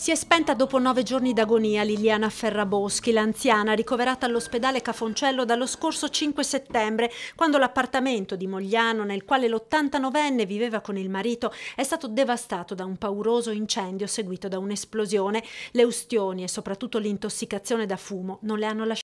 Si è spenta dopo nove giorni d'agonia Liliana Ferraboschi, l'anziana ricoverata all'ospedale Cafoncello dallo scorso 5 settembre, quando l'appartamento di Mogliano, nel quale l'89enne viveva con il marito, è stato devastato da un pauroso incendio seguito da un'esplosione. Le ustioni e soprattutto l'intossicazione da fumo non le hanno lasciate.